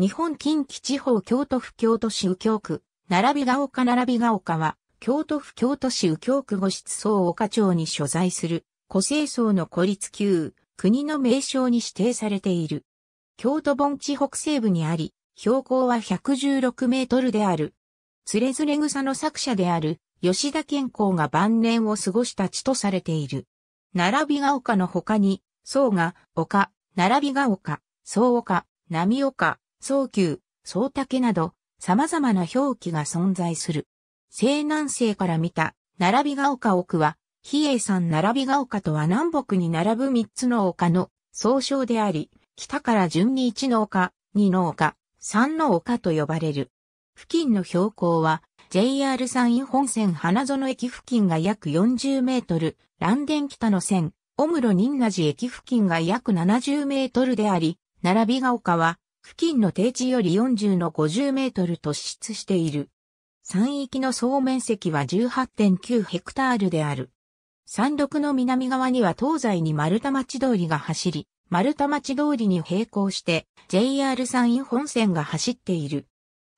日本近畿地方京都府京都市右京区、並びが丘並びが丘は、京都府京都市右京区五室層丘町に所在する、古生層の孤立級、国の名称に指定されている。京都盆地北西部にあり、標高は116メートルである。つれずれ草の作者である、吉田健康が晩年を過ごした地とされている。並びが丘の他に、層が、丘、並びが丘、層丘、波丘、早急、早竹など、様々な表記が存在する。西南西から見た、並びが丘奥は、比叡山並びが丘とは南北に並ぶ三つの丘の総称であり、北から順に一の丘、二の丘、三の丘と呼ばれる。付近の標高は、JR 山陰本線花園駅付近が約40メートル、蘭電北の線、小室仁和寺駅付近が約70メートルであり、並びが丘は、付近の低地より40の50メートル突出している。山域の総面積は18.9ヘクタールである。山麓の南側には東西に丸太町通りが走り、丸太町通りに並行して JR 山陰本線が走っている。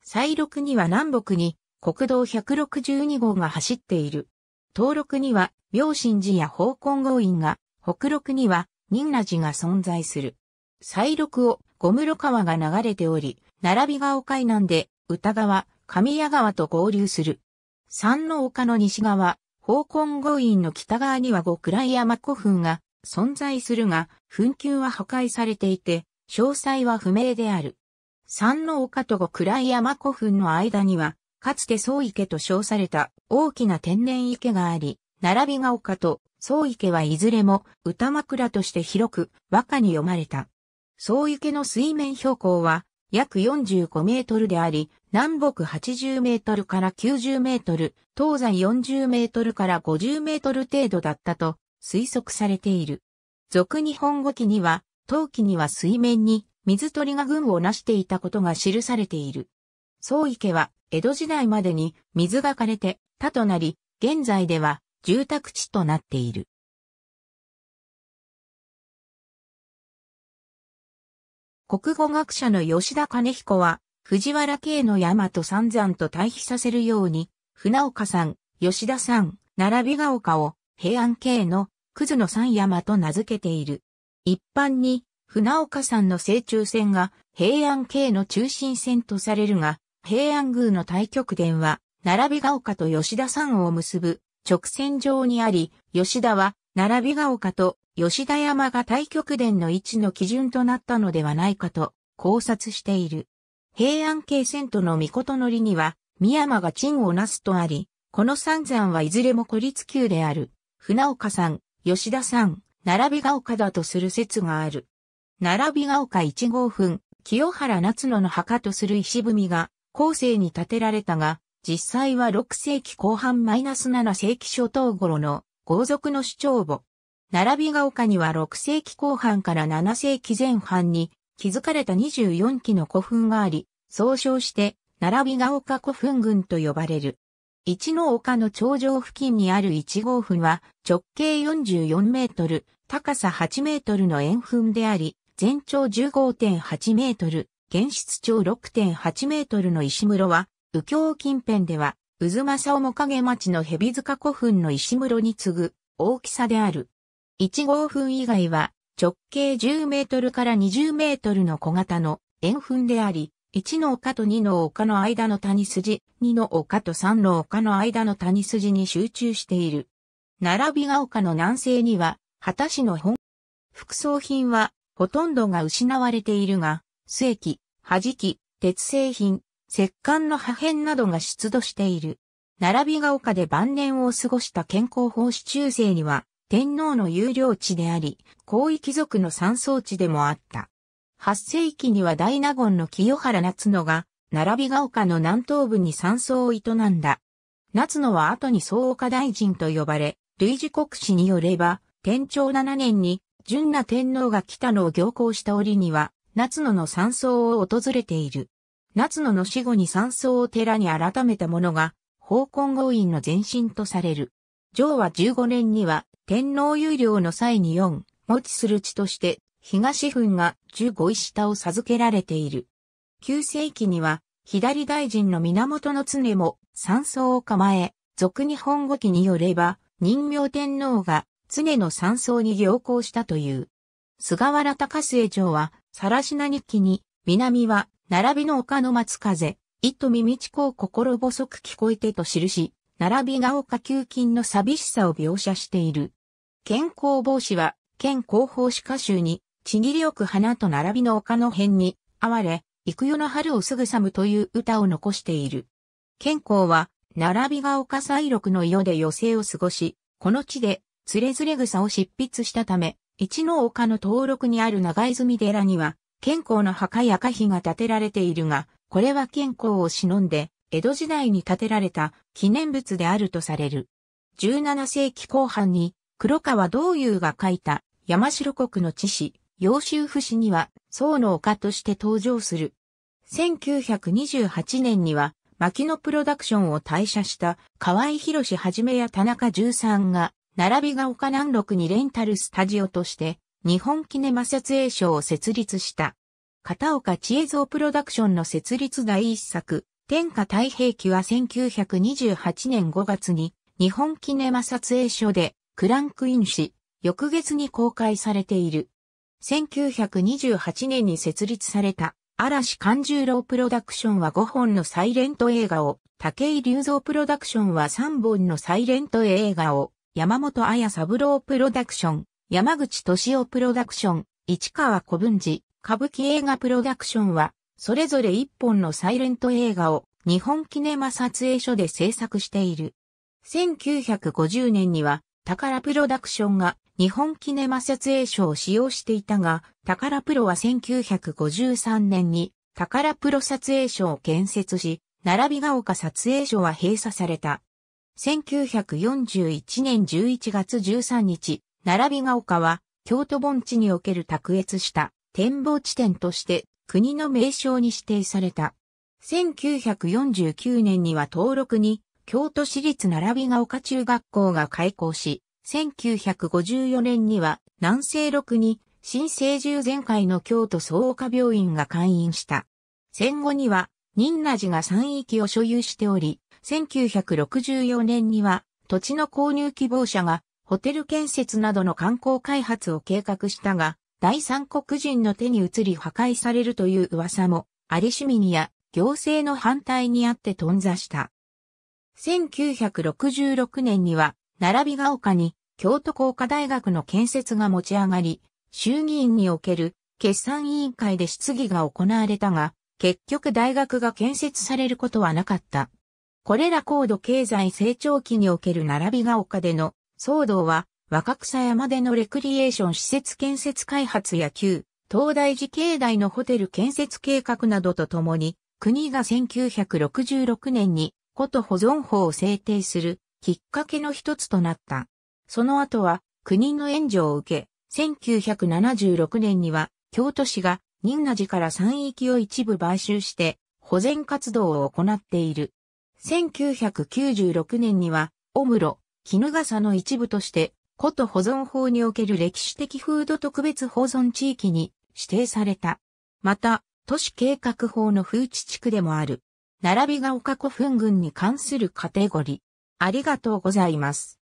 西麓には南北に国道162号が走っている。東麓には明神寺や宝根郷院が、北麓には仁和寺が存在する。西麓を小室川が流れており、並びが丘海南で、歌川、神谷川と合流する。三の丘の西側、宝根御院の北側には五倉山古墳が存在するが、墳丘は破壊されていて、詳細は不明である。三の丘と五倉山古墳の間には、かつて宗池と称された大きな天然池があり、並びが丘と宗池はいずれも歌枕として広く和歌に読まれた。総池の水面標高は約45メートルであり、南北80メートルから90メートル、東西40メートルから50メートル程度だったと推測されている。俗日本語記には、陶器には水面に水鳥が群を成していたことが記されている。総池は江戸時代までに水が枯れて他となり、現在では住宅地となっている。国語学者の吉田兼彦は、藤原慶の山と散々と対比させるように、船岡さん、吉田さん、並びが丘を平安慶のクズの三山と名付けている。一般に、船岡さんの正中線が平安慶の中心線とされるが、平安宮の対極殿は、並びが丘と吉田山を結ぶ直線上にあり、吉田は並びが丘と吉田山が太極殿の位置の基準となったのではないかと考察している。平安京遷都の御事のりには、三山が陳をなすとあり、この三山はいずれも孤立級である、船岡さん、吉田さん、並びが丘だとする説がある。並びが丘一号墳、清原夏野の墓とする石踏みが、後世に建てられたが、実際は6世紀後半マイナス7世紀初頭頃の豪族の主張簿、並びが丘には6世紀後半から7世紀前半に築かれた24基の古墳があり、総称して並びが丘古墳群と呼ばれる。一の丘の頂上付近にある1号墳は直径44メートル、高さ8メートルの円墳であり、全長15.8メートル、現室長6.8メートルの石室は、右京近辺では、渦正面影町の蛇塚古墳の石室に次ぐ大きさである。1号粉以外は直径10メートルから20メートルの小型の円墳であり、1の丘と2の丘の間の谷筋、2の丘と3の丘の間の谷筋に集中している。並びが丘の南西には、畑市の本。副葬品は、ほとんどが失われているが、末期、弾き、鉄製品、石棺の破片などが出土している。並びが丘で晩年を過ごした健康法師中世には、天皇の有料地であり、皇位貴族の三総地でもあった。8世紀には大納言の清原夏野が、並びが丘の南東部に山荘を営んだ。夏野は後に総岡大臣と呼ばれ、類似国史によれば、天長7年に、純那天皇が北野を行幸した折には、夏野の山荘を訪れている。夏野の死後に山荘を寺に改めたものが、宝根豪院の前身とされる。上和15年には、天皇有料の際に4、持ちする地として、東墳が15位下を授けられている。9世紀には、左大臣の源の常も山荘を構え、俗日本語記によれば、人名天皇が常の山荘に行好したという。菅原高末城は、しな日記に、南は、並びの丘の松風、糸耳子を心細く聞こえてと記し、並びが丘旧近の寂しさを描写している。健康帽子は、県広報歯科州に、ちぎりよく花と並びの丘の辺に、哀れ、幾夜の春をすぐさむという歌を残している。健康は、並びが丘西六の世で余生を過ごし、この地で、つれずれ草を執筆したため、一の丘の登録にある長泉寺には、健康の墓や可碑が建てられているが、これは健康を忍んで、江戸時代に建てられた記念物であるとされる。17世紀後半に黒川道友が書いた山城国の知史、揚州不死には、僧の丘として登場する。1928年には、牧野プロダクションを退社した河合博士はじめや田中十三が、並びが丘南六にレンタルスタジオとして、日本キネマ撮影所を設立した。片岡千恵蔵プロダクションの設立第一作、天下太平記は1928年5月に、日本キネマ撮影所でクランクインし、翌月に公開されている。1928年に設立された嵐勘十郎プロダクションは5本のサイレント映画を、竹井隆三プロダクションは3本のサイレント映画を、山本彩三郎プロダクション、山口敏夫プロダクション、市川小文治、歌舞伎映画プロダクションは、それぞれ1本のサイレント映画を、日本キネマ撮影所で制作している。1950年には、宝プロダクションが日本キネマ設営所を使用していたが、宝プロは1953年に宝プロ撮影所を建設し、並びが丘撮影所は閉鎖された。1941年11月13日、並びが丘は京都盆地における卓越した展望地点として国の名称に指定された。1949年には登録に京都市立並びが丘中学校が開校し、1954年には南西6に新生10前回の京都総岡病院が開院した。戦後には、仁和寺が3域を所有しており、1964年には土地の購入希望者がホテル建設などの観光開発を計画したが、第三国人の手に移り破壊されるという噂も、ありシミにや行政の反対にあって頓挫した。1966年には、並びが丘に京都工科大学の建設が持ち上がり、衆議院における決算委員会で質疑が行われたが、結局大学が建設されることはなかった。これら高度経済成長期における並びが丘での騒動は、若草山でのレクリエーション施設建設開発や旧、東大寺境内のホテル建設計画などとともに、国が1966年にこと保存法を制定するきっかけの一つとなった。その後は国の援助を受け、1976年には京都市が仁和寺から山域を一部買収して保全活動を行っている。1996年には、オムロ、ガ笠の一部として、古都保存法における歴史的風土特別保存地域に指定された。また、都市計画法の風地地区でもある。並びが岡古墳群に関するカテゴリー。ありがとうございます。